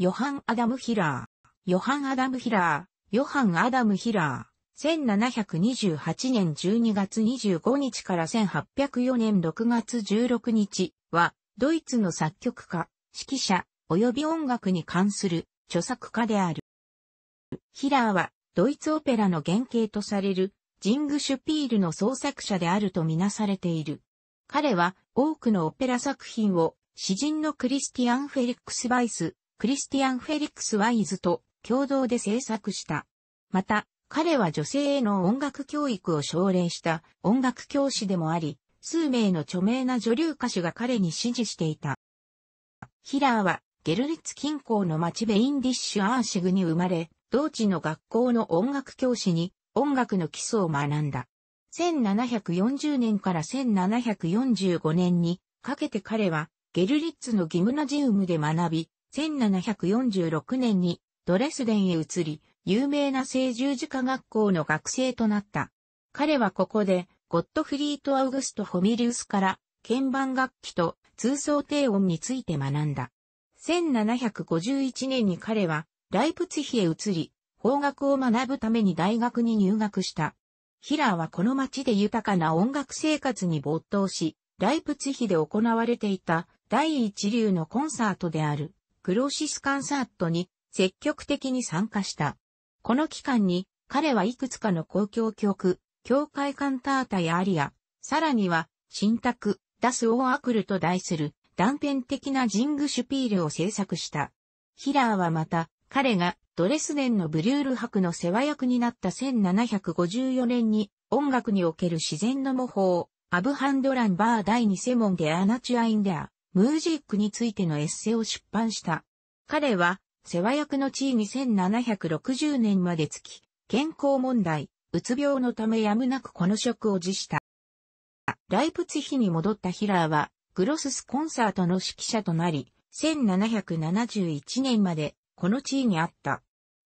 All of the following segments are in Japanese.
ヨハン・アダム・ヒラー。ヨハン・アダム・ヒラー、ヨハン・アダム・ヒラー。1728年12月25日から1804年6月16日は、ドイツの作曲家、指揮者、及び音楽に関する著作家である。ヒラーは、ドイツオペラの原型とされる、ジングシュピールの創作者であるとみなされている。彼は、多くのオペラ作品を、詩人のクリスティアン・フェリックス・バイス、クリスティアン・フェリックス・ワイズと共同で制作した。また、彼は女性への音楽教育を奨励した音楽教師でもあり、数名の著名な女流歌手が彼に支持していた。ヒラーは、ゲルリッツ近郊の町ベインディッシュ・アーシグに生まれ、同地の学校の音楽教師に音楽の基礎を学んだ。1740年から1745年にかけて彼はゲルリッツのギムナジウムで学び、1746年にドレスデンへ移り、有名な聖十字架学校の学生となった。彼はここで、ゴッドフリート・アウグスト・ホミリウスから、鍵盤楽器と通奏低音について学んだ。1751年に彼は、ライプツヒへ移り、法学を学ぶために大学に入学した。ヒラーはこの町で豊かな音楽生活に没頭し、ライプツヒで行われていた第一流のコンサートであるクロシスカンサートに積極的に参加した。この期間に彼はいくつかの公共曲、教会カンタータやアリア、さらには、新宅、ダス・オーアクルと題する断片的なジングシュピールを制作した。ヒラーはまた、彼がドレスデンのブリュール博の世話役になった1754年に音楽における自然の模倣、アブハンドランバー第2セモンでアナチュアインデア、ムージックについてのエッセイを出版した。彼は、世話役の地位1760年までつき、健康問題、うつ病のためやむなくこの職を辞した。ライプツヒに戻ったヒラーは、グロススコンサートの指揮者となり、1771年までこの地位にあった。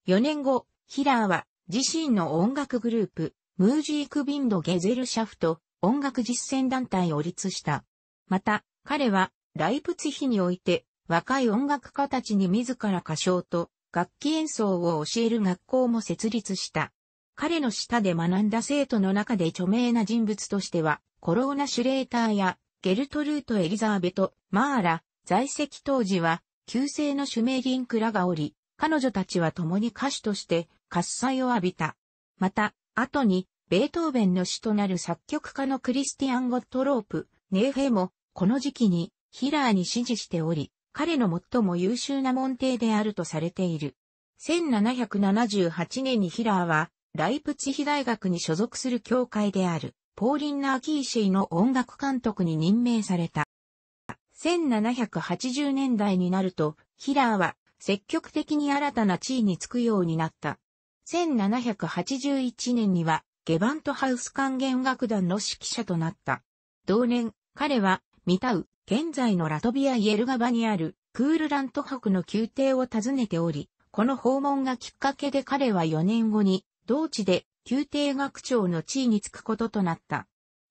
4年後、ヒラーは自身の音楽グループ、ムージークビンド・ゲゼルシャフト音楽実践団体を立した。また、彼はライプツヒにおいて、若い音楽家たちに自ら歌唱と楽器演奏を教える学校も設立した。彼の下で学んだ生徒の中で著名な人物としては、コローナ・シュレーターやゲルトルート・エリザーベト、マーラ、在籍当時は、旧姓のシュメリンクらがおり、彼女たちは共に歌手として喝采を浴びた。また、後に、ベートーベンの師となる作曲家のクリスティアン・ゴットロープ、ネーフェも、この時期にヒラーに支持しており、彼の最も優秀な門弟であるとされている。1778年にヒラーは、ライプツヒ大学に所属する教会である、ポーリンナー・キーシェイの音楽監督に任命された。1780年代になると、ヒラーは積極的に新たな地位につくようになった。1781年には、ゲバントハウス管弦楽団の指揮者となった。同年、彼は、ミタウ、現在のラトビア・イエルガバにあるクールラント博の宮廷を訪ねており、この訪問がきっかけで彼は4年後に同地で宮廷学長の地位に就くこととなった。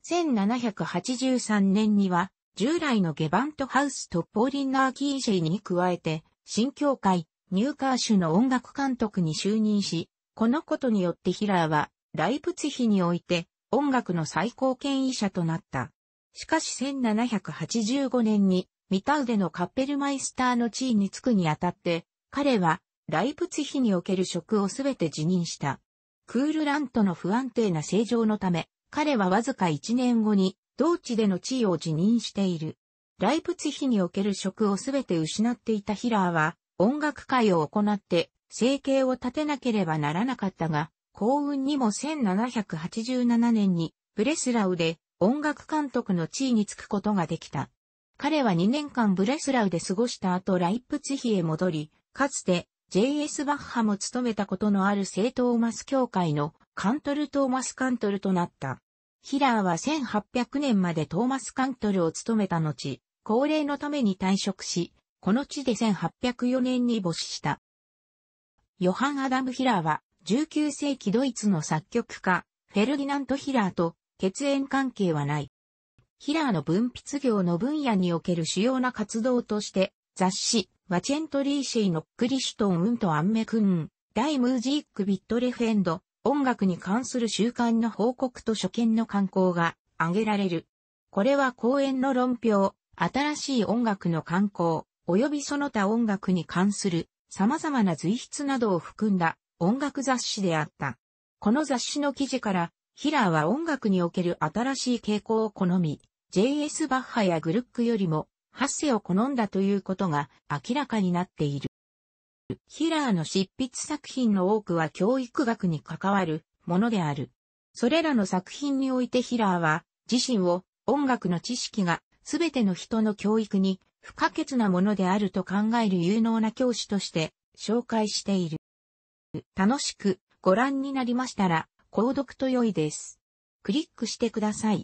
1783年には従来のゲバントハウスとポーリンナー・キーシェイに加えて、新教会、ニューカーシュの音楽監督に就任し、このことによってヒラーは、ライプツヒにおいて、音楽の最高権威者となった。しかし1785年に、ミタウデのカッペルマイスターの地位に就くにあたって、彼は、ライプツヒにおける職をすべて辞任した。クールラントの不安定な政情のため、彼はわずか1年後に、同地での地位を辞任している。ライプツヒにおける職をすべて失っていたヒラーは、音楽会を行って、生計を立てなければならなかったが、幸運にも1787年に、ブレスラウで、音楽監督の地位につくことができた。彼は2年間ブレスラウで過ごした後ライプツヒへ戻り、かつて J.S. バッハも務めたことのある聖トーマス教会のカントル・トーマス・カントルとなった。ヒラーは1800年までトーマス・カントルを務めた後、高齢のために退職し、この地で1804年に没した。ヨハン・アダム・ヒラーは19世紀ドイツの作曲家、フェルディナント・ヒラーと血縁関係はない。ヒラーの分泌業の分野における主要な活動として、雑誌、ワチェントリーシーのクリシュトン・ウンとアンメクン、ダイムージーク・ビットレフェンド、音楽に関する習慣の報告と初見の刊行が挙げられる。これは講演の論評、新しい音楽の刊行、及びその他音楽に関する様々な随筆などを含んだ音楽雑誌であった。この雑誌の記事からヒラーは音楽における新しい傾向を好み、J.S. バッハやグルックよりも、ハッセを好んだということが明らかになっている。ヒラーの執筆作品の多くは教育学に関わるものである。それらの作品においてヒラーは自身を音楽の知識が全ての人の教育に不可欠なものであると考える有能な教師として紹介している。楽しくご覧になりましたら購読と良いです。クリックしてください。